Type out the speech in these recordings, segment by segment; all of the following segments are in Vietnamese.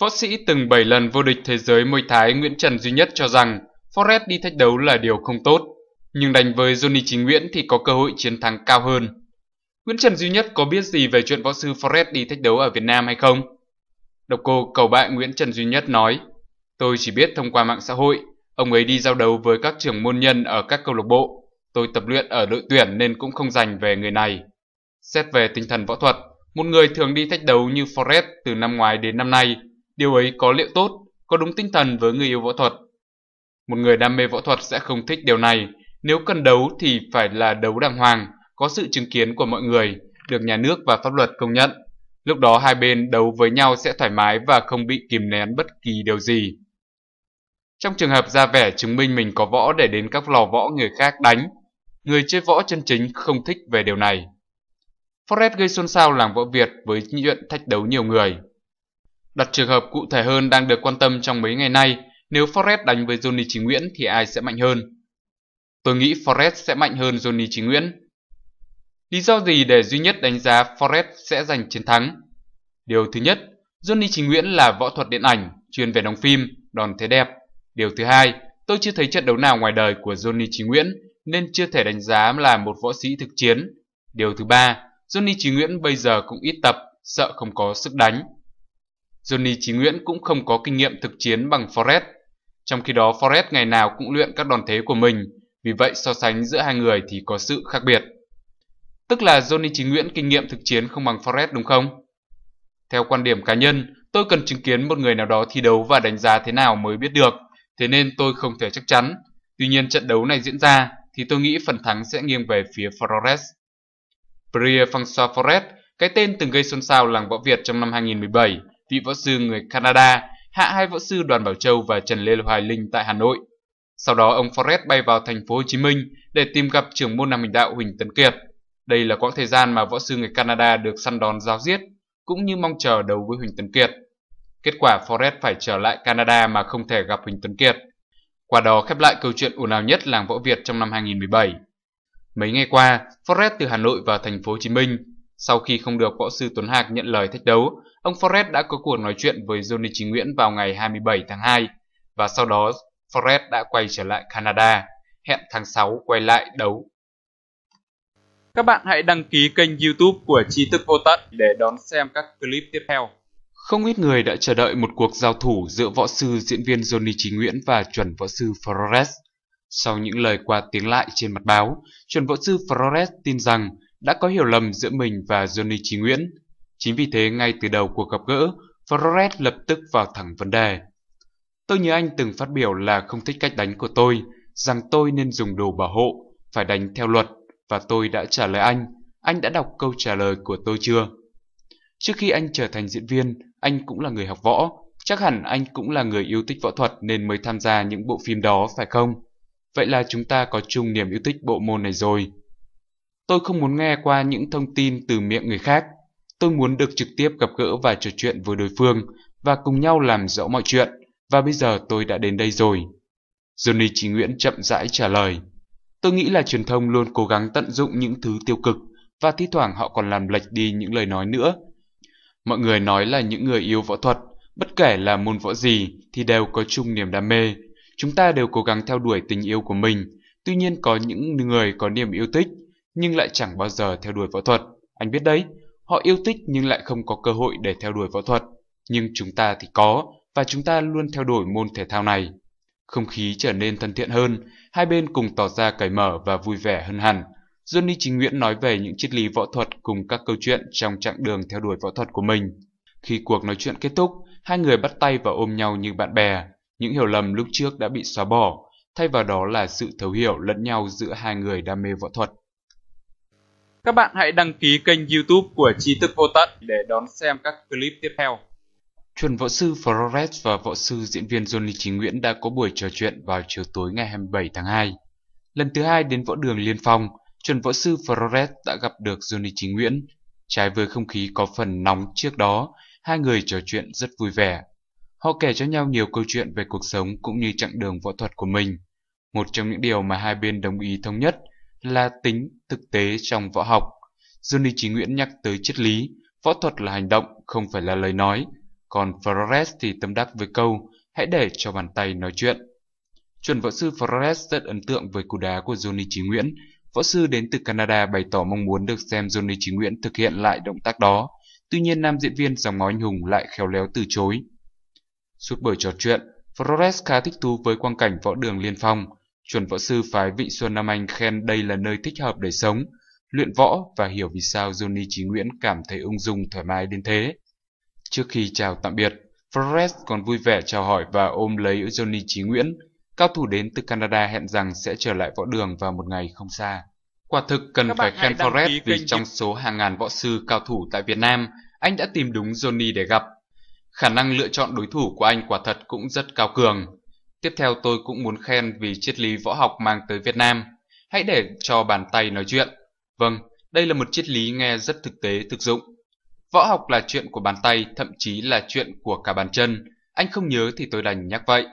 Võ sĩ từng 7 lần vô địch thế giới môi thái Nguyễn Trần duy nhất cho rằng Forrest đi thách đấu là điều không tốt, nhưng đánh với Johnny chính Nguyễn thì có cơ hội chiến thắng cao hơn. Nguyễn Trần duy nhất có biết gì về chuyện võ sư Forrest đi thách đấu ở Việt Nam hay không? Độc cô cầu bại Nguyễn Trần duy nhất nói, tôi chỉ biết thông qua mạng xã hội, ông ấy đi giao đấu với các trưởng môn nhân ở các câu lạc bộ. Tôi tập luyện ở đội tuyển nên cũng không dành về người này. Xét về tinh thần võ thuật, một người thường đi thách đấu như Forrest từ năm ngoái đến năm nay Điều ấy có liệu tốt, có đúng tinh thần với người yêu võ thuật. Một người đam mê võ thuật sẽ không thích điều này, nếu cần đấu thì phải là đấu đàng hoàng, có sự chứng kiến của mọi người, được nhà nước và pháp luật công nhận. Lúc đó hai bên đấu với nhau sẽ thoải mái và không bị kìm nén bất kỳ điều gì. Trong trường hợp ra vẻ chứng minh mình có võ để đến các lò võ người khác đánh, người chơi võ chân chính không thích về điều này. Forrest gây xôn xao làng võ Việt với chuyện thách đấu nhiều người. Đặt trường hợp cụ thể hơn đang được quan tâm trong mấy ngày nay, nếu Forrest đánh với Johnny Chí Nguyễn thì ai sẽ mạnh hơn? Tôi nghĩ Forrest sẽ mạnh hơn Johnny Chí Nguyễn. Lý do gì để duy nhất đánh giá Forrest sẽ giành chiến thắng? Điều thứ nhất, Johnny Chí Nguyễn là võ thuật điện ảnh, chuyên về đóng phim, đòn thế đẹp. Điều thứ hai, tôi chưa thấy trận đấu nào ngoài đời của Johnny Chí Nguyễn nên chưa thể đánh giá là một võ sĩ thực chiến. Điều thứ ba, Johnny Chí Nguyễn bây giờ cũng ít tập, sợ không có sức đánh. Johnny Chí Nguyễn cũng không có kinh nghiệm thực chiến bằng Forrest. Trong khi đó Forrest ngày nào cũng luyện các đòn thế của mình, vì vậy so sánh giữa hai người thì có sự khác biệt. Tức là Johnny Chí Nguyễn kinh nghiệm thực chiến không bằng Forrest đúng không? Theo quan điểm cá nhân, tôi cần chứng kiến một người nào đó thi đấu và đánh giá thế nào mới biết được, thế nên tôi không thể chắc chắn. Tuy nhiên trận đấu này diễn ra thì tôi nghĩ phần thắng sẽ nghiêng về phía Forrest. Pierre François Forrest, cái tên từng gây xôn xao làng võ Việt trong năm 2017, vị võ sư người Canada, hạ hai võ sư Đoàn Bảo Châu và Trần Lê Hoài Linh tại Hà Nội. Sau đó ông Forrest bay vào thành phố Hồ Chí Minh để tìm gặp trưởng môn Nam Bình Đạo Huỳnh Tấn Kiệt. Đây là quãng thời gian mà võ sư người Canada được săn đón giao giết, cũng như mong chờ đấu với Huỳnh Tấn Kiệt. Kết quả Forrest phải trở lại Canada mà không thể gặp Huỳnh Tấn Kiệt. Qua đó khép lại câu chuyện ồn ào nhất làng võ Việt trong năm 2017. Mấy ngày qua, Forrest từ Hà Nội vào thành phố Hồ Chí Minh sau khi không được võ sư Tuấn Hạc nhận lời thách đấu, ông Forrest đã có cuộc nói chuyện với Johnny Chính Nguyễn vào ngày 27 tháng 2 và sau đó Forrest đã quay trở lại Canada, hẹn tháng 6 quay lại đấu. Các bạn hãy đăng ký kênh YouTube của Tri Thức Vô Tận để đón xem các clip tiếp theo. Không ít người đã chờ đợi một cuộc giao thủ giữa võ sư diễn viên Johnny Chí Nguyễn và chuẩn võ sư Flores. Sau những lời qua tiếng lại trên mặt báo, chuẩn võ sư Flores tin rằng đã có hiểu lầm giữa mình và Johnny Chí Nguyễn. Chính vì thế ngay từ đầu cuộc gặp gỡ, Flores lập tức vào thẳng vấn đề. Tôi nhớ anh từng phát biểu là không thích cách đánh của tôi, rằng tôi nên dùng đồ bảo hộ, phải đánh theo luật, và tôi đã trả lời anh. Anh đã đọc câu trả lời của tôi chưa? Trước khi anh trở thành diễn viên, anh cũng là người học võ, chắc hẳn anh cũng là người yêu thích võ thuật nên mới tham gia những bộ phim đó phải không? Vậy là chúng ta có chung niềm yêu thích bộ môn này rồi. Tôi không muốn nghe qua những thông tin từ miệng người khác. Tôi muốn được trực tiếp gặp gỡ và trò chuyện với đối phương và cùng nhau làm rõ mọi chuyện. Và bây giờ tôi đã đến đây rồi. Johnny Chí Nguyễn chậm rãi trả lời. Tôi nghĩ là truyền thông luôn cố gắng tận dụng những thứ tiêu cực và thi thoảng họ còn làm lệch đi những lời nói nữa. Mọi người nói là những người yêu võ thuật, bất kể là môn võ gì thì đều có chung niềm đam mê. Chúng ta đều cố gắng theo đuổi tình yêu của mình, tuy nhiên có những người có niềm yêu thích nhưng lại chẳng bao giờ theo đuổi võ thuật. Anh biết đấy, họ yêu thích nhưng lại không có cơ hội để theo đuổi võ thuật. Nhưng chúng ta thì có, và chúng ta luôn theo đuổi môn thể thao này. Không khí trở nên thân thiện hơn, hai bên cùng tỏ ra cởi mở và vui vẻ hơn hẳn. Johnny Chính Nguyễn nói về những triết lý võ thuật cùng các câu chuyện trong chặng đường theo đuổi võ thuật của mình. Khi cuộc nói chuyện kết thúc, hai người bắt tay và ôm nhau như bạn bè. Những hiểu lầm lúc trước đã bị xóa bỏ, thay vào đó là sự thấu hiểu lẫn nhau giữa hai người đam mê võ thuật các bạn hãy đăng ký kênh YouTube của Trí Thức Vô Tận để đón xem các clip tiếp theo. Chuẩn võ sư Flores và võ sư diễn viên Johnny Trí Nguyễn đã có buổi trò chuyện vào chiều tối ngày 27 tháng 2. Lần thứ hai đến võ đường Liên Phong, chuẩn võ sư Flores đã gặp được Johnny Trí Nguyễn. Trái với không khí có phần nóng trước đó, hai người trò chuyện rất vui vẻ. Họ kể cho nhau nhiều câu chuyện về cuộc sống cũng như chặng đường võ thuật của mình. Một trong những điều mà hai bên đồng ý thống nhất là tính thực tế trong võ học. Johnny Chí Nguyễn nhắc tới triết lý, võ thuật là hành động, không phải là lời nói. Còn Flores thì tâm đắc với câu, hãy để cho bàn tay nói chuyện. Chuẩn võ sư Flores rất ấn tượng với cú đá của Johnny Chí Nguyễn. Võ sư đến từ Canada bày tỏ mong muốn được xem Johnny Chí Nguyễn thực hiện lại động tác đó. Tuy nhiên nam diễn viên dòng ngó anh hùng lại khéo léo từ chối. Suốt buổi trò chuyện, Flores khá thích thú với quang cảnh võ đường liên phong. Chuẩn võ sư phái Vị Xuân Nam Anh khen đây là nơi thích hợp để sống, luyện võ và hiểu vì sao Johnny Chí Nguyễn cảm thấy ung dung thoải mái đến thế. Trước khi chào tạm biệt, Forrest còn vui vẻ chào hỏi và ôm lấy Johnny Chí Nguyễn. Cao thủ đến từ Canada hẹn rằng sẽ trở lại võ đường vào một ngày không xa. Quả thực cần Các phải khen Forrest vì trong số hàng ngàn võ sư cao thủ tại Việt Nam, anh đã tìm đúng Johnny để gặp. Khả năng lựa chọn đối thủ của anh quả thật cũng rất cao cường. Tiếp theo tôi cũng muốn khen vì triết lý võ học mang tới Việt Nam. Hãy để cho bàn tay nói chuyện. Vâng, đây là một triết lý nghe rất thực tế thực dụng. Võ học là chuyện của bàn tay, thậm chí là chuyện của cả bàn chân. Anh không nhớ thì tôi đành nhắc vậy.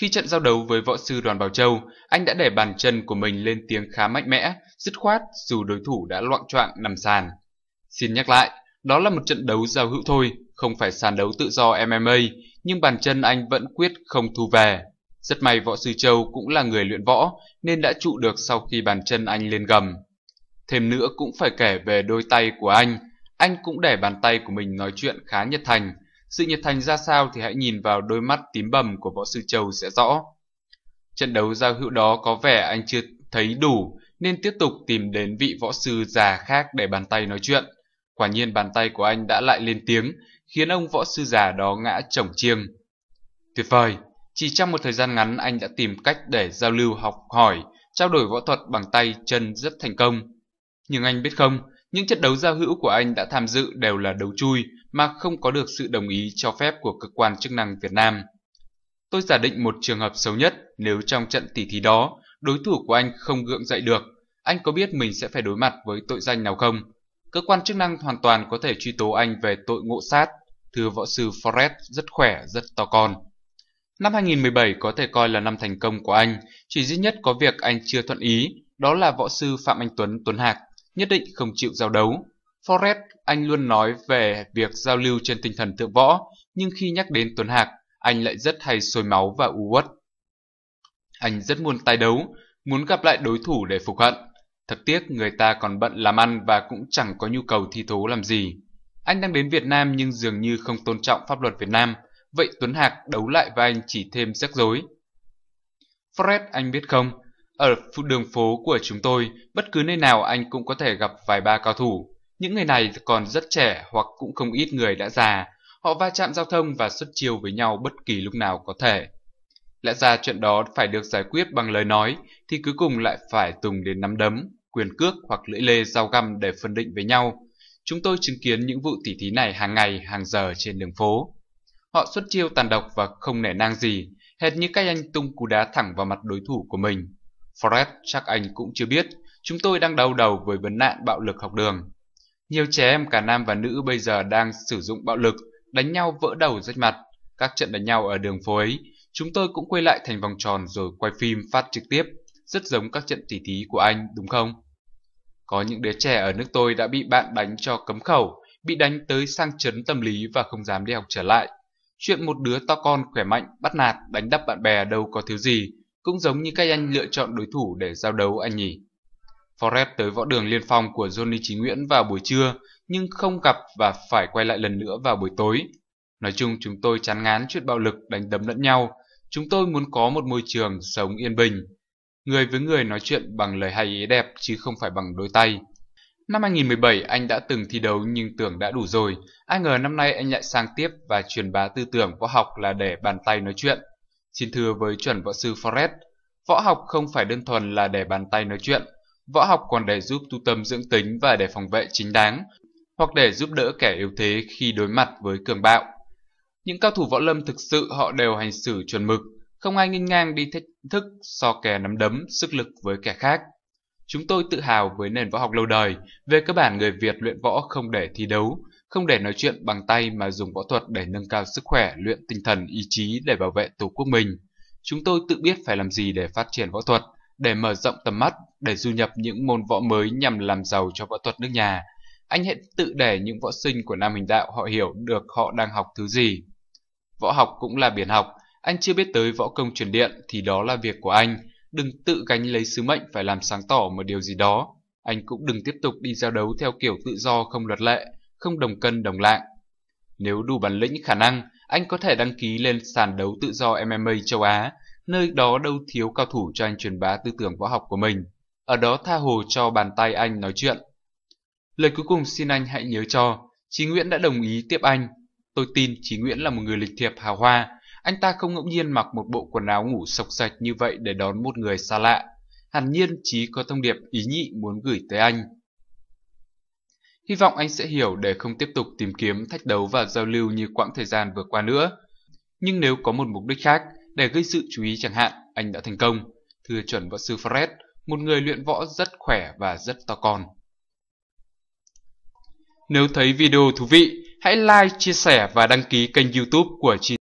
Khi trận giao đấu với võ sư Đoàn Bảo Châu, anh đã để bàn chân của mình lên tiếng khá mạnh mẽ, dứt khoát dù đối thủ đã loạn choạng nằm sàn. Xin nhắc lại, đó là một trận đấu giao hữu thôi, không phải sàn đấu tự do MMA, nhưng bàn chân anh vẫn quyết không thu về. Rất may Võ Sư Châu cũng là người luyện võ nên đã trụ được sau khi bàn chân anh lên gầm. Thêm nữa cũng phải kể về đôi tay của anh. Anh cũng để bàn tay của mình nói chuyện khá nhiệt thành. Sự nhiệt thành ra sao thì hãy nhìn vào đôi mắt tím bầm của Võ Sư Châu sẽ rõ. Trận đấu giao hữu đó có vẻ anh chưa thấy đủ nên tiếp tục tìm đến vị võ sư già khác để bàn tay nói chuyện. Quả nhiên bàn tay của anh đã lại lên tiếng, khiến ông võ sư già đó ngã chồng chiêng. Tuyệt vời, chỉ trong một thời gian ngắn anh đã tìm cách để giao lưu học hỏi, trao đổi võ thuật bằng tay chân rất thành công. Nhưng anh biết không, những trận đấu giao hữu của anh đã tham dự đều là đấu chui mà không có được sự đồng ý cho phép của cơ quan chức năng Việt Nam. Tôi giả định một trường hợp xấu nhất nếu trong trận tỷ thí đó, đối thủ của anh không gượng dậy được, anh có biết mình sẽ phải đối mặt với tội danh nào không? Cơ quan chức năng hoàn toàn có thể truy tố anh về tội ngộ sát, thưa võ sư Forrest rất khỏe, rất to con. Năm 2017 có thể coi là năm thành công của anh, chỉ duy nhất có việc anh chưa thuận ý, đó là võ sư Phạm Anh Tuấn Tuấn Hạc, nhất định không chịu giao đấu. Forrest, anh luôn nói về việc giao lưu trên tinh thần thượng võ, nhưng khi nhắc đến Tuấn Hạc, anh lại rất hay sôi máu và u uất. Anh rất muốn tái đấu, muốn gặp lại đối thủ để phục hận. Thật tiếc người ta còn bận làm ăn và cũng chẳng có nhu cầu thi thố làm gì. Anh đang đến Việt Nam nhưng dường như không tôn trọng pháp luật Việt Nam – Vậy Tuấn Hạc đấu lại với anh chỉ thêm rắc rối. Fred anh biết không, ở đường phố của chúng tôi, bất cứ nơi nào anh cũng có thể gặp vài ba cao thủ. Những người này còn rất trẻ hoặc cũng không ít người đã già. Họ va chạm giao thông và xuất chiêu với nhau bất kỳ lúc nào có thể. Lẽ ra chuyện đó phải được giải quyết bằng lời nói thì cuối cùng lại phải tùng đến nắm đấm, quyền cước hoặc lưỡi lê dao găm để phân định với nhau. Chúng tôi chứng kiến những vụ tỉ thí này hàng ngày, hàng giờ trên đường phố. Họ xuất chiêu tàn độc và không nể nang gì, hệt như cách anh tung cú đá thẳng vào mặt đối thủ của mình. Fred chắc anh cũng chưa biết, chúng tôi đang đau đầu với vấn nạn bạo lực học đường. Nhiều trẻ em cả nam và nữ bây giờ đang sử dụng bạo lực, đánh nhau vỡ đầu rách mặt. Các trận đánh nhau ở đường phố ấy, chúng tôi cũng quay lại thành vòng tròn rồi quay phim phát trực tiếp, rất giống các trận tỉ thí của anh, đúng không? Có những đứa trẻ ở nước tôi đã bị bạn đánh cho cấm khẩu, bị đánh tới sang chấn tâm lý và không dám đi học trở lại. Chuyện một đứa to con khỏe mạnh, bắt nạt, đánh đập bạn bè đâu có thiếu gì, cũng giống như các anh lựa chọn đối thủ để giao đấu anh nhỉ. Forrest tới võ đường liên phòng của Johnny Chí Nguyễn vào buổi trưa, nhưng không gặp và phải quay lại lần nữa vào buổi tối. Nói chung chúng tôi chán ngán chuyện bạo lực đánh đấm lẫn nhau, chúng tôi muốn có một môi trường sống yên bình. Người với người nói chuyện bằng lời hay ý đẹp chứ không phải bằng đôi tay. Năm 2017 anh đã từng thi đấu nhưng tưởng đã đủ rồi, ai ngờ năm nay anh lại sang tiếp và truyền bá tư tưởng võ học là để bàn tay nói chuyện. Xin thưa với chuẩn võ sư Forrest, võ học không phải đơn thuần là để bàn tay nói chuyện, võ học còn để giúp tu tâm dưỡng tính và để phòng vệ chính đáng, hoặc để giúp đỡ kẻ yếu thế khi đối mặt với cường bạo. Những cao thủ võ lâm thực sự họ đều hành xử chuẩn mực, không ai nghênh ngang đi thách thức so kẻ nắm đấm, sức lực với kẻ khác. Chúng tôi tự hào với nền võ học lâu đời, về cơ bản người Việt luyện võ không để thi đấu, không để nói chuyện bằng tay mà dùng võ thuật để nâng cao sức khỏe, luyện tinh thần, ý chí để bảo vệ Tổ quốc mình. Chúng tôi tự biết phải làm gì để phát triển võ thuật, để mở rộng tầm mắt, để du nhập những môn võ mới nhằm làm giàu cho võ thuật nước nhà. Anh hãy tự để những võ sinh của Nam Hình Đạo họ hiểu được họ đang học thứ gì. Võ học cũng là biển học, anh chưa biết tới võ công truyền điện thì đó là việc của anh Đừng tự gánh lấy sứ mệnh phải làm sáng tỏ một điều gì đó. Anh cũng đừng tiếp tục đi giao đấu theo kiểu tự do không luật lệ, không đồng cân đồng lạng. Nếu đủ bản lĩnh khả năng, anh có thể đăng ký lên sàn đấu tự do MMA châu Á, nơi đó đâu thiếu cao thủ cho anh truyền bá tư tưởng võ học của mình. Ở đó tha hồ cho bàn tay anh nói chuyện. Lời cuối cùng xin anh hãy nhớ cho, Chí Nguyễn đã đồng ý tiếp anh. Tôi tin Chí Nguyễn là một người lịch thiệp hào hoa, anh ta không ngẫu nhiên mặc một bộ quần áo ngủ sọc sạch như vậy để đón một người xa lạ. Hẳn nhiên Chí có thông điệp ý nhị muốn gửi tới anh. Hy vọng anh sẽ hiểu để không tiếp tục tìm kiếm, thách đấu và giao lưu như quãng thời gian vừa qua nữa. Nhưng nếu có một mục đích khác, để gây sự chú ý chẳng hạn, anh đã thành công. Thưa chuẩn võ sư Fred, một người luyện võ rất khỏe và rất to con. Nếu thấy video thú vị, hãy like, chia sẻ và đăng ký kênh youtube của Chi